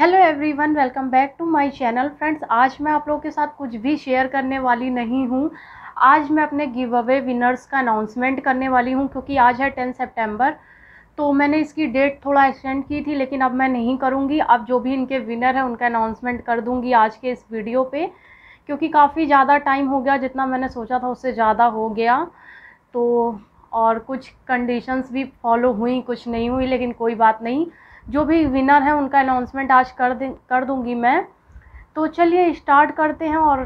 hello everyone welcome back to my channel friends आज मैं आप लोगों के साथ कुछ भी शेयर करने वाली नहीं हूँ आज मैं अपने गिव अवे विनर्स का अनाउंसमेंट करने वाली हूँ क्योंकि आज है टेन सितंबर तो मैंने इसकी डेट थोड़ा एक्सटेंड की थी लेकिन अब मैं नहीं करूँगी अब जो भी इनके विनर हैं उनका अनाउंसमेंट कर दूँगी आज के इस वीडियो पर क्योंकि काफ़ी ज़्यादा टाइम हो गया जितना मैंने सोचा था उससे ज़्यादा हो गया तो और कुछ कंडीशंस भी फॉलो हुई कुछ नहीं हुई लेकिन कोई बात नहीं जो भी विनर हैं उनका अनाउंसमेंट आज कर दे कर दूँगी मैं तो चलिए स्टार्ट करते हैं और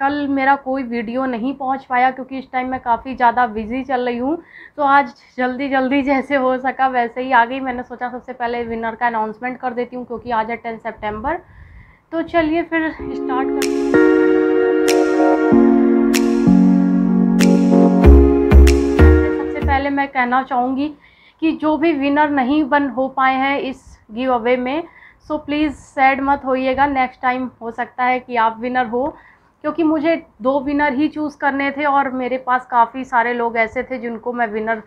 कल मेरा कोई वीडियो नहीं पहुंच पाया क्योंकि इस टाइम मैं काफ़ी ज़्यादा बिज़ी चल रही हूँ तो आज जल्दी जल्दी जैसे हो सका वैसे ही आ गई मैंने सोचा सबसे पहले विनर का अनाउंसमेंट कर देती हूँ क्योंकि आज है टेन सेप्टेम्बर तो चलिए फिर स्टार्ट कर सबसे पहले मैं कहना चाहूँगी कि जो भी विनर नहीं बन हो पाए हैं इस गिव अवे में सो प्लीज़ सैड मत होइएगा नेक्स्ट टाइम हो सकता है कि आप विनर हो क्योंकि मुझे दो विनर ही चूज़ करने थे और मेरे पास काफ़ी सारे लोग ऐसे थे जिनको मैं विनर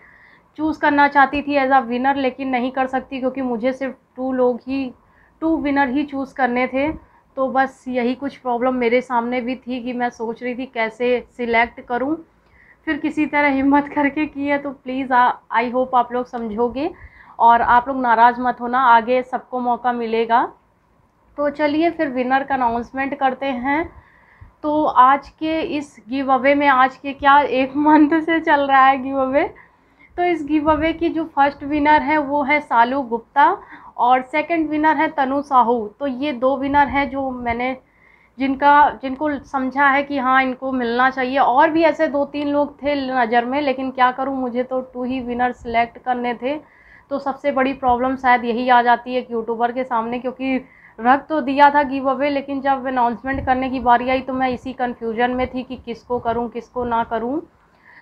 चूज़ करना चाहती थी एज आ विनर लेकिन नहीं कर सकती क्योंकि मुझे सिर्फ टू लोग ही टू विनर ही चूज़ करने थे तो बस यही कुछ प्रॉब्लम मेरे सामने भी थी कि मैं सोच रही थी कैसे सिलेक्ट करूं फिर किसी तरह हिम्मत करके की है तो प्लीज़ आई होप आप लोग समझोगे और आप लोग नाराज़ मत होना आगे सबको मौका मिलेगा तो चलिए फिर विनर का अनाउंसमेंट करते हैं तो आज के इस गिव अवे में आज के क्या एक मंथ से चल रहा है गिव अवे तो इस गिव अवे की जो फर्स्ट विनर है वो है सालू गुप्ता और सेकंड विनर है तनु साहू तो ये दो विनर हैं जो मैंने जिनका जिनको समझा है कि हाँ इनको मिलना चाहिए और भी ऐसे दो तीन लोग थे नज़र में लेकिन क्या करूँ मुझे तो टू ही विनर सिलेक्ट करने थे तो सबसे बड़ी प्रॉब्लम शायद यही आ जाती है एक यूट्यूबर के सामने क्योंकि रख तो दिया था गिव अवे लेकिन जब अनाउंसमेंट करने की बारी आई तो मैं इसी कन्फ्यूजन में थी कि किसको करूँ किसको ना करूँ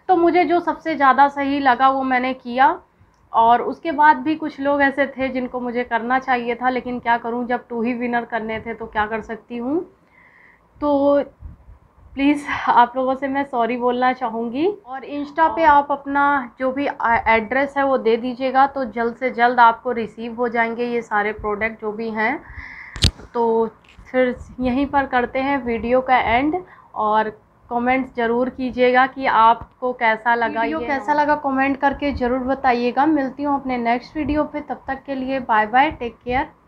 तो मुझे जो सबसे ज़्यादा सही लगा वो मैंने किया और उसके बाद भी कुछ लोग ऐसे थे जिनको मुझे करना चाहिए था लेकिन क्या करूं जब टू ही विनर करने थे तो क्या कर सकती हूँ तो प्लीज़ आप लोगों से मैं सॉरी बोलना चाहूँगी और इंस्टा पे आप अपना जो भी एड्रेस है वो दे दीजिएगा तो जल्द से जल्द आपको रिसीव हो जाएंगे ये सारे प्रोडक्ट जो भी हैं तो फिर यहीं पर करते हैं वीडियो का एंड और कमेंट्स ज़रूर कीजिएगा कि आपको कैसा लगा वीडियो कैसा लगा कमेंट करके ज़रूर बताइएगा मिलती हूँ अपने नेक्स्ट वीडियो पर तब तक के लिए बाय बाय टेक केयर